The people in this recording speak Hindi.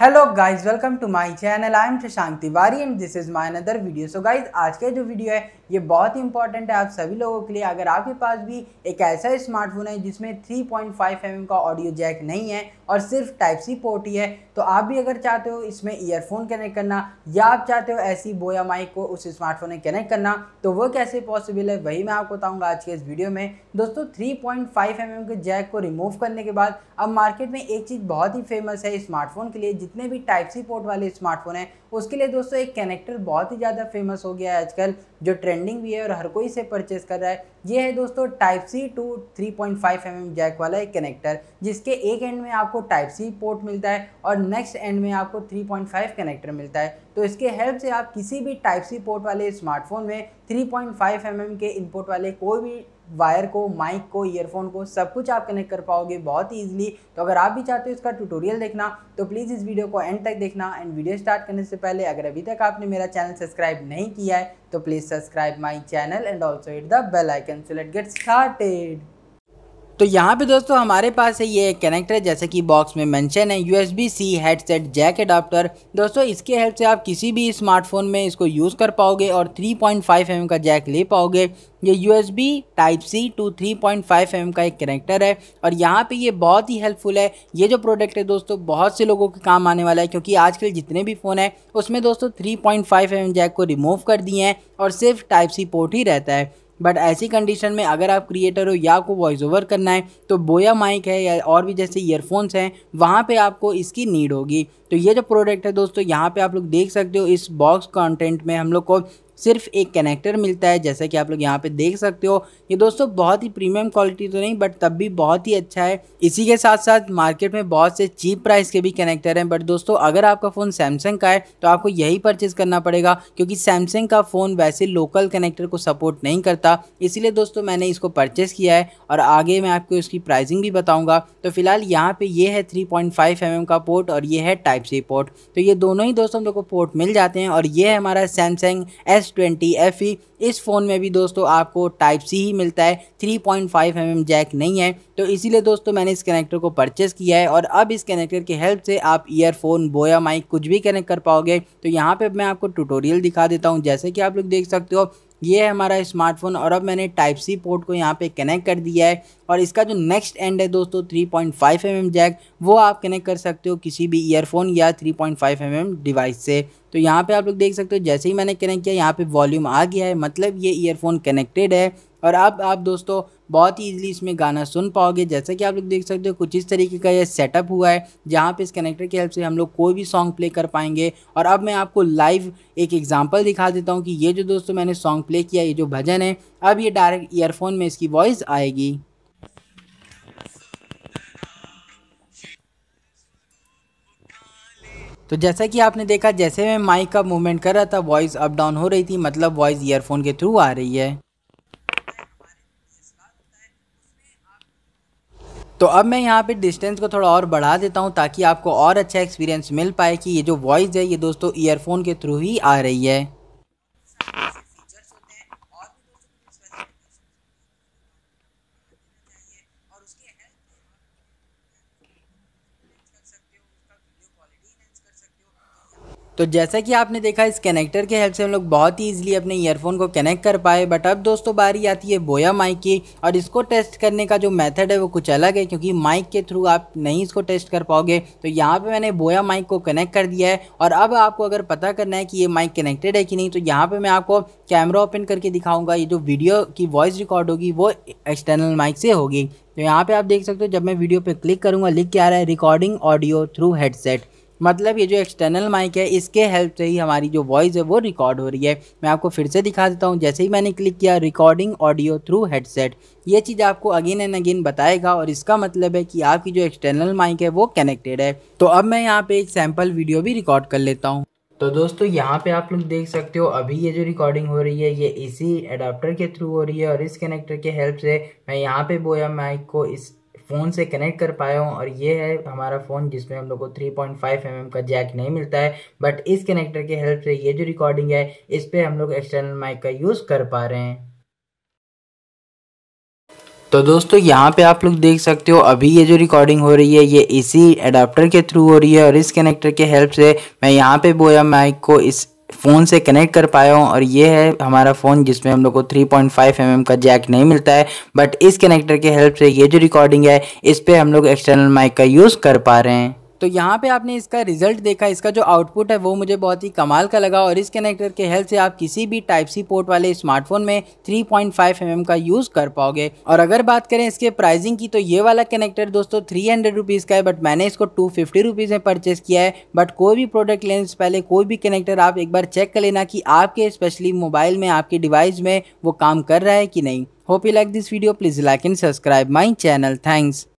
hello guys welcome to my channel I am Shashank Tiwari and this is my another video so guys आज का जो वीडियो है ये बहुत ही इंपॉर्टेंट है आप सभी लोगों के लिए अगर आपके पास भी एक ऐसा स्मार्टफोन है जिसमें 3.5 पॉइंट का ऑडियो जैक नहीं है और सिर्फ टाइप सी पोर्ट ही है तो आप भी अगर चाहते हो इसमें ईयरफोन कनेक्ट करना या आप चाहते हो ऐसी बोया माइक को उस स्मार्टफोन में कनेक्ट करना तो वो कैसे पॉसिबल है वही मैं आपको बताऊँगा आज के इस वीडियो में दोस्तों थ्री पॉइंट mm के जैक को रिमूव करने के बाद अब मार्केट में एक चीज़ बहुत ही फेमस है स्मार्टफोन के लिए जितने भी टाइप सी पोर्ट वाले स्मार्टफोन हैं उसके लिए दोस्तों एक कनेक्टर बहुत ही ज़्यादा फेमस हो गया है आजकल जो ट्रेंड ट्रेंडिंग भी है और हर कोई इसे परचेस कर रहा है ये है दोस्तों type C to three point five M M jack वाला एक कनेक्टर जिसके एक एंड में आपको टाइप सी पोर्ट मिलता है और नेक्स्ट एंड में आपको थ्री पॉइंट फाइव कनेक्टर मिलता है तो इसके हेल्प से आप किसी भी टाइप सी पोर्ट वाले स्मार्टफोन में three point five M M के इनपुट वाले कोई भी वायर को माइक को ईयरफोन को सब कुछ आप कनेक्ट कर पाओगे बहुत ही ईजिली तो अगर आप भी चाहते हो इसका ट्यूटोरियल देखना तो प्लीज़ इस वीडियो को एंड तक देखना एंड वीडियो स्टार्ट करने से पहले अगर अभी तक आपने मेरा चैनल सब्सक्राइब नहीं किया है तो please subscribe my channel and also it the bell icon so let get started तो यहाँ पे दोस्तों हमारे पास है ये एक कनेक्टर जैसे कि बॉक्स में मेंशन है B C headset jack adapter दोस्तों इसके हेल्प से आप किसी भी स्मार्टफोन में इसको यूज़ कर पाओगे और 3.5 पॉइंट का जैक ले पाओगे ये बी टाइप सी टू 3.5 पॉइंट का एक कनेक्टर है और यहाँ पे ये बहुत ही हेल्पफुल है ये जो प्रोडक्ट है दोस्तों बहुत से लोगों के काम आने वाला है क्योंकि आजकल जितने भी फ़ोन हैं उसमें दोस्तों थ्री पॉइंट जैक को रिमूव कर दिए हैं और सिर्फ टाइप सी पोर्ट ही रहता है बट ऐसी कंडीशन में अगर आप क्रिएटर हो या आपको वॉइस ओवर करना है तो बोया माइक है या और भी जैसे ईयरफोन्स हैं वहाँ पे आपको इसकी नीड होगी तो ये जो प्रोडक्ट है दोस्तों यहाँ पे आप लोग देख सकते हो इस बॉक्स कंटेंट में हम लोग को सिर्फ एक कनेक्टर मिलता है जैसा कि आप लोग यहाँ पे देख सकते हो ये दोस्तों बहुत ही प्रीमियम क्वालिटी तो नहीं बट तब भी बहुत ही अच्छा है इसी के साथ साथ मार्केट में बहुत से चीप प्राइस के भी कनेक्टर हैं बट दोस्तों अगर आपका फ़ोन सैमसंग का है तो आपको यही परचेज करना पड़ेगा क्योंकि सैमसंग का फ़ोन वैसे लोकल कनेक्टर को सपोर्ट नहीं करता इसीलिए दोस्तों मैंने इसको परचेस किया है और आगे मैं आपको इसकी प्राइसिंग भी बताऊँगा तो फिलहाल यहाँ पर ये है थ्री पॉइंट का पोर्ट और ये है टाइप सी पोर्ट तो ये दोनों ही दोस्तों हम लोग को पोर्ट मिल जाते हैं और ये है हमारा Samsung S S twenty F E इस फ़ोन में भी दोस्तों आपको टाइप सी ही मिलता है three point five M M jack नहीं है तो इसीलिए दोस्तों मैंने इस कनेक्टर को परचेस किया है और अब इस कनेक्टर की हेल्प से आप ईयरफोन बोया माइक कुछ भी कनेक्ट कर पाओगे तो यहाँ पर मैं आपको ट्यूटोरियल दिखा देता हूँ जैसे कि आप लोग देख सकते हो ये है हमारा स्मार्टफोन और अब मैंने टाइप सी पोर्ट को यहाँ पे कनेक्ट कर दिया है और इसका जो नेक्स्ट एंड है दोस्तों 3.5 पॉइंट mm जैक वो आप कनेक्ट कर सकते हो किसी भी ईयरफोन या 3.5 पॉइंट mm डिवाइस से तो यहाँ पे आप लोग देख सकते हो जैसे ही मैंने कनेक्ट किया यहाँ पे वॉल्यूम आ गया है मतलब ये ईयरफोन कनेक्टेड है और अब आप दोस्तों बहुत ही ईजिली इसमें गाना सुन पाओगे जैसा कि आप लोग देख सकते हो कुछ इस तरीके का यह सेटअप हुआ है जहाँ पे इस कनेक्टर की हेल्प से हम लोग कोई भी सॉन्ग प्ले कर पाएंगे और अब मैं आपको लाइव एक एग्जाम्पल दिखा देता हूँ कि ये जो दोस्तों मैंने सॉन्ग प्ले किया ये जो भजन है अब ये डायरेक्ट ईयरफोन में इसकी वॉइस आएगी तो जैसा कि आपने देखा जैसे मैं माइक का मूवमेंट कर रहा था वॉइस अप डाउन हो रही थी मतलब वॉइस ईयरफोन के थ्रू आ रही है तो अब मैं यहाँ पे डिस्टेंस को थोड़ा और बढ़ा देता हूँ ताकि आपको और अच्छा एक्सपीरियंस मिल पाए कि ये जो वॉइस है ये दोस्तों ईयरफोन के थ्रू ही आ रही है तो जैसा कि आपने देखा इस कनेक्टर के हेल्प से हम लोग बहुत ही ईजिली अपने ईयरफोन को कनेक्ट कर पाए बट अब दोस्तों बारी आती है बोया माइक की और इसको टेस्ट करने का जो मेथड है वो कुछ अलग है क्योंकि माइक के थ्रू आप नहीं इसको टेस्ट कर पाओगे तो यहाँ पर मैंने बोया माइक को कनेक्ट कर दिया है और अब आपको अगर पता करना है कि ये माइक कनेक्टेड है कि नहीं तो यहाँ पर मैं आपको कैमरा ओपन करके दिखाऊँगा ये जो वीडियो की वॉइस रिकॉर्ड होगी वो एक्सटर्नल माइक से होगी तो यहाँ पर आप देख सकते हो जब मैं वीडियो पर क्लिक करूँगा लिख के आ रहा है रिकॉर्डिंग ऑडियो थ्रू हेडसेट मतलब ये जो एक्सटर्नल माइक है इसके हेल्प से ही हमारी जो वॉइस है वो रिकॉर्ड हो रही है मैं आपको फिर से दिखा देता हूँ जैसे ही मैंने क्लिक किया रिकॉर्डिंग ऑडियो थ्रू हेडसेट ये चीज़ आपको अगेन एंड अगेन बताएगा और इसका मतलब है कि आपकी जो एक्सटर्नल माइक है वो कनेक्टेड है तो अब मैं यहाँ पे एक सैम्पल वीडियो भी रिकॉर्ड कर लेता हूँ तो दोस्तों यहाँ पे आप लोग देख सकते हो अभी ये जो रिकॉर्डिंग हो रही है ये इसी एडाप्टर के थ्रू हो रही है और इस कनेक्टर के हेल्प से मैं यहाँ पे बोया माइक को इस फ़ोन से कनेक्ट कर पाए हों और ये है हमारा फ़ोन जिसमें हम लोग को थ्री पॉइंट mm का जैक नहीं मिलता है बट इस कनेक्टर की हेल्प से ये जो रिकॉर्डिंग है इस पर हम लोग एक्सटर्नल माइक का यूज़ कर पा रहे हैं तो दोस्तों यहाँ पे आप लोग देख सकते हो अभी ये जो रिकॉर्डिंग हो रही है ये इसी एडाप्टर के थ्रू हो रही है और इस कनेक्टर के हेल्प से मैं यहाँ पे बोया माइक को इस फ़ोन से कनेक्ट कर पाया हूँ और ये है हमारा फ़ोन जिसमें हम लोग को 3.5 पॉइंट mm का जैक नहीं मिलता है बट इस कनेक्टर के हेल्प से ये जो रिकॉर्डिंग है इस पर हम लोग एक्सटर्नल माइक का यूज़ कर पा रहे हैं तो यहाँ पे आपने इसका रिजल्ट देखा इसका जो आउटपुट है वो मुझे बहुत ही कमाल का लगा और इस कनेक्टर के हेल्प से आप किसी भी टाइप सी पोर्ट वाले स्मार्टफोन में 3.5 पॉइंट mm का यूज़ कर पाओगे और अगर बात करें इसके प्राइसिंग की तो ये वाला कनेक्टर दोस्तों थ्री हंड्रेड रुपीज़ का है बट मैंने इसको टू फिफ्टी रुपीज़ में परचेस किया है बट कोई भी प्रोडक्ट लेने से पहले कोई भी कनेक्टर आप एक बार चेक कर लेना कि आपके स्पेशली मोबाइल में आपके डिवाइस में वो काम कर रहा है कि नहीं hope you like this video please like and subscribe my channel thanks